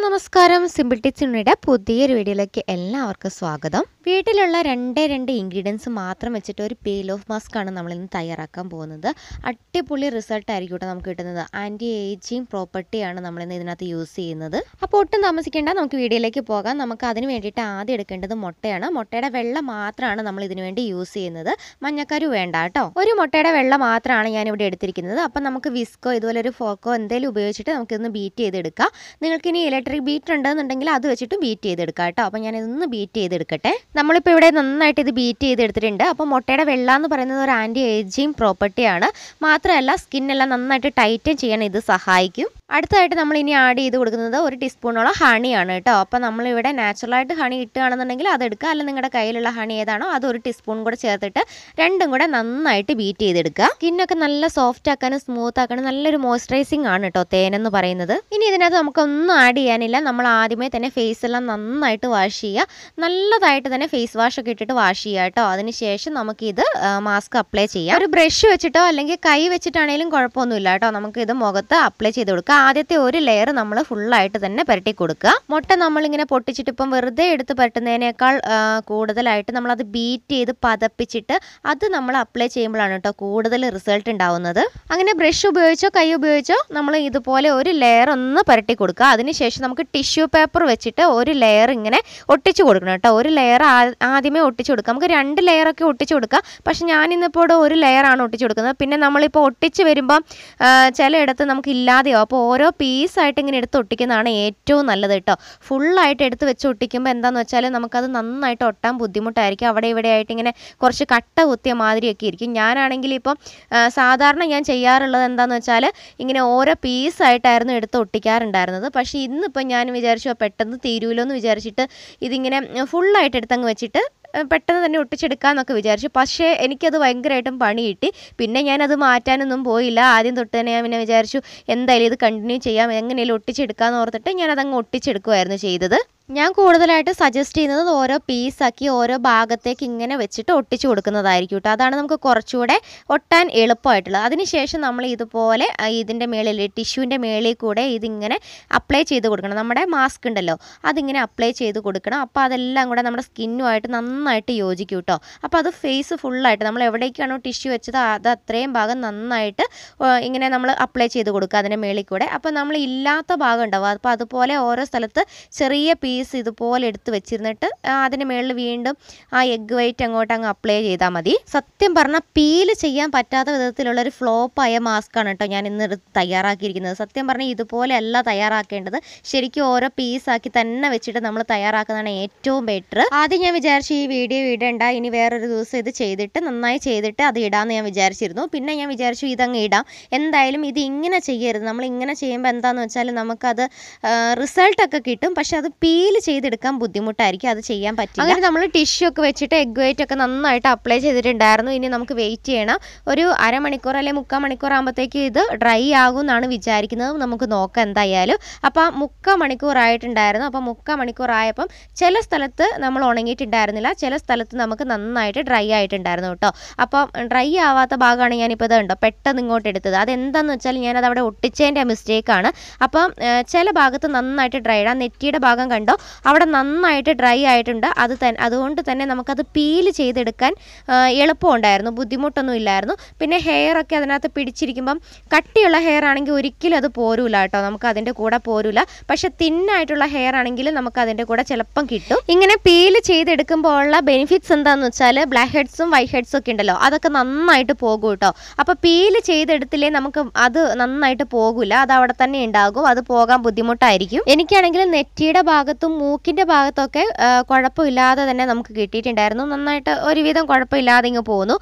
no നമസ്കാരം simple ടിച്ചിനുടെ പുതിയൊരു വീഡിയോയിലേക്ക് എല്ലാവർക്കും സ്വാഗതം വീട്ടിലുള്ള രണ്ടേ രണ്ട് ഇൻഗ്രീഡിയൻസ് മാത്രം വെച്ചിട്ട് ഒരു പേൽ ഓഫ് മാസ്ക് ആണ് നമ്മളിന്ന് തയ്യാറാക്കാൻ പോകുന്നത് അടിപൊളി റിസൾട്ട് ആയിരിക്കും കേട്ടോ നമുക്ക് കിട്ടുന്നത് ആൻറ്റി ഏജിങ് പ്രോപ്പർട്ടിയാണ് നമ്മളിന്ന് ഇതിനകത്ത് യൂസ് ചെയ്യുന്നത് അപ്പോൾ ഒട്ടും താമസിക്കേണ്ട നമുക്ക് വീഡിയോയിലേക്ക് പോകാം നമുക്ക് അതിന് വേണ്ടിയിട്ട് ആദ്യം എടുക്കേണ്ടത് മുട്ടയാണ് മുട്ടയുടെ വെള്ളം മാത്രമാണ് നമ്മൾ ഇതിനു വേണ്ടി യൂസ് ചെയ്യുന്നത് മഞ്ഞക്കരു വേണ്ട കേട്ടോ ഒരു മുട്ടയുടെ വെള്ളം മാത്രമാണ് ഞാൻ ഇവിടെ എടുത്തിരിക്കുന്നത് അപ്പം നമുക്ക് വിസ്കോ ഇതുപോലെ ഒരു ഫോക്കോ എന്തെങ്കിലും ഉപയോഗിച്ചിട്ട് നമുക്കിതൊന്ന് ബീറ്റ് ചെയ്തെടുക്കാം നിങ്ങൾക്കിനി ഇലക്ട്രിക് ബീറ്റ് ഉണ്ടെന്നുണ്ടെങ്കിൽ അത് വെച്ചിട്ട് ബീറ്റ് ചെയ്തെടുക്കാം കേട്ടോ അപ്പോൾ ഞാനിതൊന്ന് ബീറ്റ് ചെയ്തെടുക്കട്ടെ നമ്മളിപ്പോൾ ഇവിടെ നന്നായിട്ട് ഇത് ബീറ്റ് ചെയ്തെടുത്തിട്ടുണ്ട് അപ്പോൾ മുട്ടയുടെ വെള്ള എന്ന് പറയുന്നത് ഒരു ആൻറ്റി ഏജിങ് പ്രോപ്പർട്ടിയാണ് മാത്രമല്ല സ്കിന്നെല്ലാം നന്നായിട്ട് ടൈറ്റൻ ചെയ്യാൻ ഇത് സഹായിക്കും അടുത്തതായിട്ട് നമ്മൾ ഇനി ആഡ് ചെയ്ത് കൊടുക്കുന്നത് ഒരു ടീസ്പൂണോളം ഹണിയാണ് കേട്ടോ അപ്പോൾ നമ്മളിവിടെ നാച്ചുറലായിട്ട് ഹണി ഇട്ടുകയാണെന്നുണ്ടെങ്കിൽ അത് എടുക്കുക നിങ്ങളുടെ കയ്യിലുള്ള ഹണി ഏതാണോ അത് ഒരു ടീസ്പൂൺ കൂടെ ചേർത്തിട്ട് രണ്ടും കൂടെ നന്നായിട്ട് ബീറ്റ് ചെയ്തെടുക്കുക സ്കിന്നൊക്കെ നല്ല സോഫ്റ്റ് ആക്കാനും സ്മൂത്ത് ആക്കാനും നല്ലൊരു മോയ്സ്ചറൈസിംഗ് ആണ് കേട്ടോ തേനെന്ന് പറയുന്നത് ഇനി ഇതിനകത്ത് നമുക്കൊന്നും ആഡ് ചെയ്യാനില്ല നമ്മൾ ആദ്യമേ തന്നെ ഫേസ് എല്ലാം നന്നായിട്ട് വാഷ് ചെയ്യുക നല്ലതായിട്ട് തന്നെ ഫേസ് വാഷ് ഒക്കെ ഇട്ടിട്ട് വാഷ് ചെയ്യുക കേട്ടോ അതിനുശേഷം നമുക്കിത് മാസ്ക് അപ്ലൈ ചെയ്യാം ഒരു ബ്രഷ് വെച്ചിട്ടോ അല്ലെങ്കിൽ കൈ വെച്ചിട്ടാണെങ്കിലും കുഴപ്പമൊന്നുമില്ല കേട്ടോ നമുക്കിത് മുഖത്ത് അപ്ലൈ ചെയ്ത് കൊടുക്കുക ആദ്യത്തെ ഒരു ലെയർ നമ്മൾ ഫുള്ളായിട്ട് തന്നെ പുരട്ടി കൊടുക്കുക മുട്ട നമ്മളിങ്ങനെ പൊട്ടിച്ചിട്ട് ഇപ്പം വെറുതെ എടുത്ത് പുരട്ടുന്നതിനേക്കാൾ കൂടുതലായിട്ട് നമ്മളത് ബീറ്റ് ചെയ്ത് പതപ്പിച്ചിട്ട് അത് നമ്മൾ അപ്ലൈ ചെയ്യുമ്പോഴാണ് കേട്ടോ കൂടുതൽ റിസൾട്ട് ഉണ്ടാവുന്നത് അങ്ങനെ ബ്രഷ് ഉപയോഗിച്ചോ കൈ ഉപയോഗിച്ചോ നമ്മൾ ഇതുപോലെ ഒരു ലെയർ ഒന്ന് പുരട്ടി കൊടുക്കുക അതിനുശേഷം നമുക്ക് ടിഷ്യൂ പേപ്പർ വെച്ചിട്ട് ഒരു ലെയർ ഇങ്ങനെ ഒട്ടിച്ചു കൊടുക്കണം കേട്ടോ ഒരു ലെയർ ആദ്യമേ ഒട്ടിച്ചു കൊടുക്കുക നമുക്ക് രണ്ട് ലെയറൊക്കെ ഒട്ടിച്ചു കൊടുക്കുക പക്ഷെ ഞാനിന്നിപ്പോൾ ഒരു ലെയറാണ് ഒട്ടിച്ചു കൊടുക്കുന്നത് പിന്നെ നമ്മളിപ്പോൾ ഒട്ടിച്ച് വരുമ്പം ചിലയിടത്ത് നമുക്ക് ഇല്ലാതെയോ അപ്പോൾ ഓരോ പീസായിട്ട് ഇങ്ങനെ എടുത്ത് ഒട്ടിക്കുന്നതാണ് ഏറ്റവും നല്ലത് കേട്ടോ ഫുള്ളായിട്ട് എടുത്ത് വെച്ച് ഒട്ടിക്കുമ്പോൾ എന്താണെന്ന് വെച്ചാൽ നമുക്കത് നന്നായിട്ട് ഒട്ടാൻ ബുദ്ധിമുട്ടായിരിക്കും അവിടെ ഇവിടെ ആയിട്ട് ഇങ്ങനെ കുറച്ച് കട്ട കുത്തിയ മാതിരിയൊക്കെ ഇരിക്കും ഞാനാണെങ്കിൽ ഇപ്പം സാധാരണ ഞാൻ ചെയ്യാറുള്ളത് എന്താണെന്ന് വെച്ചാൽ ഇങ്ങനെ ഓരോ പീസായിട്ടായിരുന്നു എടുത്ത് ഒട്ടിക്കാറുണ്ടായിരുന്നത് പക്ഷേ ഇന്നിപ്പം ഞാൻ വിചാരിച്ചു പെട്ടെന്ന് തീരുമല്ലോ എന്ന് വിചാരിച്ചിട്ട് ഇതിങ്ങനെ ഫുള്ളായിട്ട് എടുത്തങ്ങ് വെച്ചിട്ട് പെട്ടെന്ന് തന്നെ ഒട്ടിച്ചെടുക്കാമെന്നൊക്കെ വിചാരിച്ചു പക്ഷേ എനിക്കത് ഭയങ്കരമായിട്ടും പണി കിട്ടി പിന്നെ ഞാനത് മാറ്റാനൊന്നും പോയില്ല ആദ്യം തൊട്ട് തന്നെ ഞാൻ പിന്നെ വിചാരിച്ചു എന്തായാലും ഇത് കണ്ടിന്യൂ ചെയ്യാം എങ്ങനെയും ഒട്ടിച്ചെടുക്കാമെന്ന് ഓർത്തിട്ട് ഞാനതങ്ങ് ഒട്ടിച്ചെടുക്കുമായിരുന്നു ചെയ്തത് ഞാൻ കൂടുതലായിട്ട് സജസ്റ്റ് ചെയ്യുന്നത് ഓരോ പീസാക്കി ഓരോ ഭാഗത്തേക്ക് ഇങ്ങനെ വെച്ചിട്ട് ഒട്ടിച്ചു കൊടുക്കുന്നതായിരിക്കും കേട്ടോ അതാണ് നമുക്ക് കുറച്ചുകൂടെ ഒട്ടാൻ എളുപ്പമായിട്ടുള്ളത് അതിനുശേഷം നമ്മൾ ഇതുപോലെ ഇതിൻ്റെ മേളിൽ ടിഷ്യൂവിൻ്റെ മേളിൽ കൂടെ ഇതിങ്ങനെ അപ്ലൈ ചെയ്ത് കൊടുക്കണം നമ്മുടെ മാസ്ക് ഉണ്ടല്ലോ അതിങ്ങനെ അപ്ലൈ ചെയ്ത് കൊടുക്കണം അപ്പോൾ അതെല്ലാം കൂടെ നമ്മുടെ സ്കിന്നുമായിട്ട് നന്നായിട്ട് യോജിക്കും കേട്ടോ അപ്പോൾ അത് ഫേസ് ഫുള്ളായിട്ട് നമ്മൾ എവിടേക്കാണോ ടിഷ്യൂ വെച്ചത് അത് അത്രയും ഭാഗം നന്നായിട്ട് ഇങ്ങനെ നമ്മൾ അപ്ലൈ ചെയ്ത് കൊടുക്കുക അതിൻ്റെ മേളിൽ കൂടെ അപ്പോൾ നമ്മൾ ഇല്ലാത്ത ഭാഗം ഉണ്ടാവും അപ്പോൾ അതുപോലെ ഓരോ സ്ഥലത്ത് ചെറിയ പീസ് ഇതുപോലെ എടുത്ത് വെച്ചിരുന്നിട്ട് അതിന് മുകളിൽ വീണ്ടും ആ എഗ്ഗ് വൈറ്റ് അങ്ങോട്ട് അങ്ങ് അപ്ലൈ ചെയ്താൽ മതി സത്യം പറഞ്ഞാൽ പീല് ചെയ്യാൻ പറ്റാത്ത വിധത്തിലുള്ള ഒരു ഫ്ലോപ്പായ മാസ്കാണ് കേട്ടോ ഞാൻ ഇന്ന് തയ്യാറാക്കിയിരിക്കുന്നത് സത്യം പറഞ്ഞാൽ ഇതുപോലെ അല്ല തയ്യാറാക്കേണ്ടത് ശരിക്കും ഓരോ പീസാക്കി തന്നെ വെച്ചിട്ട് നമ്മൾ തയ്യാറാക്കുന്നതാണ് ഏറ്റവും ബെറ്റർ ആദ്യം ഞാൻ വിചാരിച്ചു ഈ വീഡിയോ ഇടണ്ട ഇനി വേറൊരു ദിവസം ഇത് ചെയ്തിട്ട് നന്നായി ചെയ്തിട്ട് അത് ഇടാമെന്ന് ഞാൻ വിചാരിച്ചിരുന്നു പിന്നെ ഞാൻ വിചാരിച്ചു ഇതങ്ങ് ഇടാം എന്തായാലും ഇത് ഇങ്ങനെ ചെയ്യരുത് നമ്മൾ ഇങ്ങനെ ചെയ്യുമ്പോൾ എന്താണെന്ന് വെച്ചാൽ നമുക്കത് റിസൾട്ടൊക്കെ കിട്ടും പക്ഷെ അത് പീൽ കയ്യിൽ ചെയ്തെടുക്കാൻ ബുദ്ധിമുട്ടായിരിക്കും അത് ചെയ്യാൻ പറ്റില്ല അങ്ങനെ നമ്മൾ ടിഷ്യൂ ഒക്കെ വെച്ചിട്ട് എഗ് വൈറ്റ് ഒക്കെ നന്നായിട്ട് അപ്ലൈ ചെയ്തിട്ടുണ്ടായിരുന്നു ഇനി നമുക്ക് വെയിറ്റ് ചെയ്യണം ഒരു അരമണിക്കൂർ അല്ലെങ്കിൽ മുക്കാൽ മണിക്കൂർ ആകുമ്പോഴത്തേക്ക് ഇത് ഡ്രൈ ആകും എന്നാണ് വിചാരിക്കുന്നത് നമുക്ക് നോക്കാം എന്തായാലും അപ്പോൾ മുക്കാൽ മണിക്കൂർ ആയിട്ടുണ്ടായിരുന്നു അപ്പോൾ മുക്കാൽ മണിക്കൂർ ആയപ്പം ചില സ്ഥലത്ത് നമ്മൾ ഉണങ്ങിയിട്ടുണ്ടായിരുന്നില്ല ചില സ്ഥലത്ത് നമുക്ക് നന്നായിട്ട് ഡ്രൈ ആയിട്ടുണ്ടായിരുന്നു കേട്ടോ അപ്പോൾ ഡ്രൈ ആവാത്ത ഭാഗമാണ് ഞാനിപ്പോൾ ഇത് ഉണ്ടോ പെട്ടെന്ന് ഇങ്ങോട്ട് എടുത്തത് അതെന്താണെന്ന് വെച്ചാൽ ഞാനത് അവിടെ ഒട്ടിച്ചതിൻ്റെ മിസ്റ്റേക്കാണ് അപ്പം ചില ഭാഗത്ത് നന്നായിട്ട് ഡ്രൈ ആ നെറ്റിയുടെ ഭാഗം കണ്ടോ അവിടെ നന്നായിട്ട് ഡ്രൈ ആയിട്ടുണ്ട് അത് അതുകൊണ്ട് തന്നെ നമുക്കത് പീൽ ചെയ്തെടുക്കാൻ എളുപ്പമുണ്ടായിരുന്നു ബുദ്ധിമുട്ടൊന്നും ഇല്ലായിരുന്നു പിന്നെ ഹെയറൊക്കെ അതിനകത്ത് പിടിച്ചിരിക്കുമ്പം കട്ടിയുള്ള ഹെയർ ആണെങ്കിൽ ഒരിക്കലും അത് പോരൂല കേട്ടോ നമുക്ക് അതിൻ്റെ കൂടെ പോരൂല പക്ഷെ തിന്നായിട്ടുള്ള ഹെയർ ആണെങ്കിൽ നമുക്ക് അതിൻ്റെ കൂടെ ചിലപ്പം കിട്ടും ഇങ്ങനെ പീൽ ചെയ്തെടുക്കുമ്പോൾ ഉള്ള ബെനിഫിറ്റ്സ് എന്താണെന്ന് വെച്ചാൽ ബ്ലാക്ക് ഹെഡ്സും വൈറ്റ് ഹെഡ്സും ഒക്കെ ഉണ്ടല്ലോ അതൊക്കെ നന്നായിട്ട് പോകും കേട്ടോ അപ്പോൾ പീൽ ചെയ്തെടുത്തില്ലേ നമുക്ക് അത് നന്നായിട്ട് പോകില്ല അത് അവിടെ തന്നെ ഉണ്ടാകും അത് പോകാൻ ബുദ്ധിമുട്ടായിരിക്കും എനിക്കാണെങ്കിൽ നെറ്റിയുടെ ഭാഗത്ത് ഭാഗത്തും മൂക്കിൻ്റെ ഭാഗത്തൊക്കെ കുഴപ്പമില്ലാതെ തന്നെ നമുക്ക് കിട്ടിയിട്ടുണ്ടായിരുന്നു നന്നായിട്ട് ഒരുവിധം കുഴപ്പമില്ലാതെ ഇങ്ങ് പോകുന്നു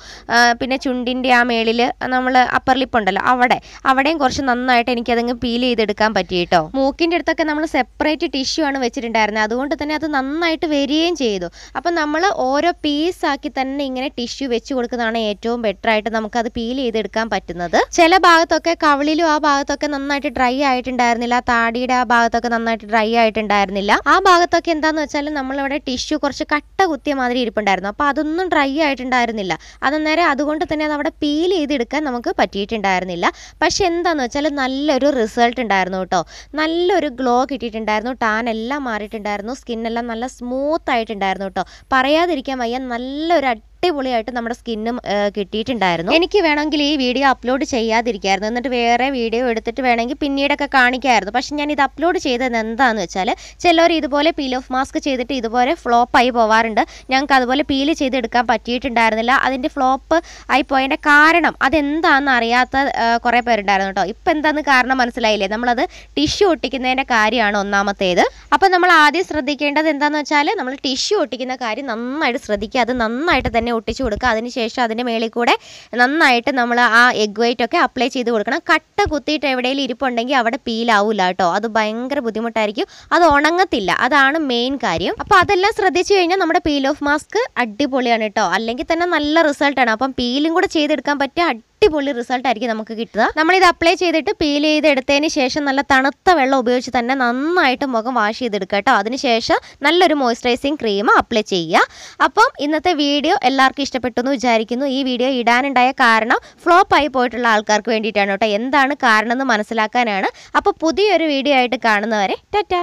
പിന്നെ ചുണ്ടിൻ്റെ ആ മേളിൽ നമ്മൾ അപ്പർ ലിപ്പുണ്ടല്ലോ അവിടെ അവിടെയും കുറച്ച് നന്നായിട്ട് എനിക്കതങ്ങ് പീൽ ചെയ്തെടുക്കാൻ പറ്റി കേട്ടോ മൂക്കിൻ്റെ അടുത്തൊക്കെ നമ്മൾ സെപ്പറേറ്റ് ടിഷ്യൂ ആണ് വെച്ചിട്ടുണ്ടായിരുന്നത് അതുകൊണ്ട് തന്നെ അത് നന്നായിട്ട് വരികയും ചെയ്തു അപ്പം നമ്മൾ ഓരോ പീസാക്കി തന്നെ ഇങ്ങനെ ടിഷ്യൂ വെച്ച് കൊടുക്കുന്നതാണ് ഏറ്റവും ബെറ്റർ ആയിട്ട് നമുക്കത് പീൽ ചെയ്തെടുക്കാൻ പറ്റുന്നത് ചില ഭാഗത്തൊക്കെ കവളിലും ആ ഭാഗത്തൊക്കെ നന്നായിട്ട് ഡ്രൈ ആയിട്ടുണ്ടായിരുന്നില്ല താടിയുടെ ആ ഭാഗത്തൊക്കെ നന്നായിട്ട് ഡ്രൈ ആയിട്ടുണ്ടായിരുന്നില്ല ആ ഭാഗത്തൊക്കെ എന്താണെന്ന് വെച്ചാൽ നമ്മളവിടെ ടിഷ്യൂ കുറച്ച് കട്ട കുത്തിയ മാതിരി ഇരിപ്പുണ്ടായിരുന്നു അപ്പോൾ അതൊന്നും ഡ്രൈ ആയിട്ടുണ്ടായിരുന്നില്ല അതന്നേരം അതുകൊണ്ട് തന്നെ അത് അവിടെ പീൽ ചെയ്തെടുക്കാൻ നമുക്ക് പറ്റിയിട്ടുണ്ടായിരുന്നില്ല പക്ഷെ എന്താണെന്ന് വെച്ചാൽ നല്ലൊരു റിസൾട്ട് ഉണ്ടായിരുന്നു കേട്ടോ നല്ലൊരു ഗ്ലോ കിട്ടിയിട്ടുണ്ടായിരുന്നു ടാൻ എല്ലാം മാറിയിട്ടുണ്ടായിരുന്നു സ്കിന്നെല്ലാം നല്ല സ്മൂത്ത് ആയിട്ടുണ്ടായിരുന്നു കേട്ടോ പറയാതിരിക്കാൻ വയ്യ നല്ലൊരു അടിപൊളിയായിട്ട് നമ്മുടെ സ്കിന്നും കിട്ടിയിട്ടുണ്ടായിരുന്നു എനിക്ക് വേണമെങ്കിൽ ഈ വീഡിയോ അപ്ലോഡ് ചെയ്യാതിരിക്കായിരുന്നു എന്നിട്ട് വേറെ വീഡിയോ എടുത്തിട്ട് വേണമെങ്കിൽ പിന്നീടൊക്കെ കാണിക്കായിരുന്നു പക്ഷെ ഞാൻ ഇത് അപ്ലോഡ് ചെയ്തത് എന്താണെന്ന് വെച്ചാൽ ചിലർ ഇതുപോലെ പീൽ ഓഫ് മാസ്ക് ചെയ്തിട്ട് ഇതുപോലെ ഫ്ലോപ്പ് ആയി പോവാറുണ്ട് ഞങ്ങൾക്ക് അതുപോലെ പീൽ ചെയ്തെടുക്കാൻ പറ്റിയിട്ടുണ്ടായിരുന്നില്ല അതിൻ്റെ ഫ്ലോപ്പ് ആയി പോയതിൻ്റെ കാരണം അതെന്താണെന്ന് അറിയാത്ത കുറേ പേരുണ്ടായിരുന്നു കേട്ടോ ഇപ്പം എന്താണെന്ന് കാരണം മനസ്സിലായില്ലേ നമ്മളത് ടിഷ്യൂ ഒട്ടിക്കുന്നതിൻ്റെ കാര്യമാണ് ഒന്നാമത്തേത് അപ്പോൾ നമ്മൾ ആദ്യം ശ്രദ്ധിക്കേണ്ടത് എന്താണെന്ന് വെച്ചാൽ നമ്മൾ ടിഷ്യൂ ഒട്ടിക്കുന്ന കാര്യം നന്നായിട്ട് ശ്രദ്ധിക്കുക അത് നന്നായിട്ട് തന്നെ ഒട്ടിച്ചു കൊടുക്കുക അതിനുശേഷം അതിൻ്റെ മേളിൽ കൂടെ നന്നായിട്ട് നമ്മൾ ആ എഗ് വൈറ്റ് ഒക്കെ അപ്ലൈ ചെയ്ത് കൊടുക്കണം കട്ട കുത്തിയിട്ട് എവിടെയെങ്കിലും ഇരിപ്പുണ്ടെങ്കിൽ അവിടെ പീലാവില്ല കേട്ടോ അത് ഭയങ്കര ബുദ്ധിമുട്ടായിരിക്കും അത് ഉണങ്ങത്തില്ല അതാണ് മെയിൻ കാര്യം അപ്പോൾ അതെല്ലാം ശ്രദ്ധിച്ചു കഴിഞ്ഞാൽ നമ്മുടെ പീൽ ഓഫ് മാസ്ക് അടിപൊളിയാണ് കേട്ടോ അല്ലെങ്കിൽ തന്നെ നല്ല റിസൾട്ടാണ് അപ്പം പീലും കൂടെ ചെയ്തെടുക്കാൻ പറ്റിയ അടിപൊളി റിസൾട്ട് ആയിരിക്കും നമുക്ക് കിട്ടുക നമ്മളിത് അപ്ലൈ ചെയ്തിട്ട് പീൽ എടുത്തതിന് ശേഷം നല്ല തണുത്ത വെള്ളം ഉപയോഗിച്ച് തന്നെ നന്നായിട്ട് മുഖം വാഷ് ചെയ്തെടുക്കുക കേട്ടോ അതിനുശേഷം നല്ലൊരു മോയ്സ്ചറൈസിങ് ക്രീം അപ്ലൈ ചെയ്യുക അപ്പം ഇന്നത്തെ വീഡിയോ എല്ലാവർക്കും ഇഷ്ടപ്പെട്ടു എന്ന് വിചാരിക്കുന്നു ഈ വീഡിയോ ഇടാനുണ്ടായ കാരണം ഫ്ലോപ്പ് ആയി പോയിട്ടുള്ള ആൾക്കാർക്ക് വേണ്ടിയിട്ടാണ് കേട്ടോ എന്താണ് കാരണം എന്ന് മനസ്സിലാക്കാനാണ് അപ്പോൾ പുതിയൊരു വീഡിയോ ആയിട്ട് കാണുന്നവരെ ടാറ്റാ